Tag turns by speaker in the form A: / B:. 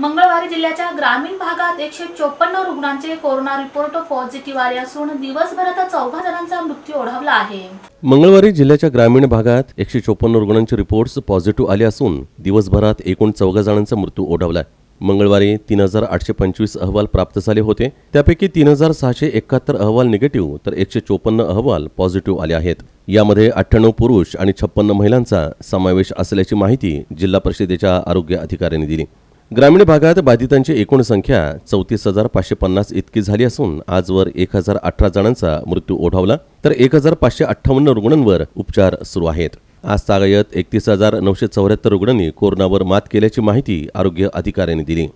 A: मंगळवारी जिल्ह्याच्या ग्रामीण भागात एकशे चोपन्न रुग्णांचे कोरोना रिपोर्ट पॉझिटिव्ह आले असून दिवसभरात चौघा जणांचा मृत्यू ओढवला आहे
B: मंगळवारी जिल्ह्याच्या ग्रामीण भागात एकशे चोपन्न रुग्णांचे रिपोर्ट्स पॉझिटिव्ह आले असून दिवसभरात एकूण चौघा जणांचा मृत्यू ओढवला मंगळवारी तीन हजार आठशे पंचवीस अहवाल प्राप्त झाले होते त्यापैकी तीन हजार सहाशे एकाहत्तर अहवाल निगेटिव्ह तर एकशे चोपन्न अहवाल पॉझिटिव्ह आले आहेत यामध्ये अठ्ठ्याण्णव पुरुष आणि छप्पन्न महिलांचा समावेश असल्याची माहिती जिल्हा परिषदेच्या आरोग्य अधिकाऱ्यांनी दिली ग्रामीण भागात बाधितांची एकूण संख्या चौतीस हजार पाचशे पन्नास इतकी झाली असून आजवर एक हजार अठरा जणांचा मृत्यू ओढावला तर एक हजार पाचशे अठ्ठावन्न रुग्णांवर उपचार सुरू आहेत आज तागायत एकतीस हजार नऊशे चौऱ्याहत्तर रुग्णांनी कोरोनावर मात केल्याची माहिती आरोग्य अधिकाऱ्यांनी
C: दिली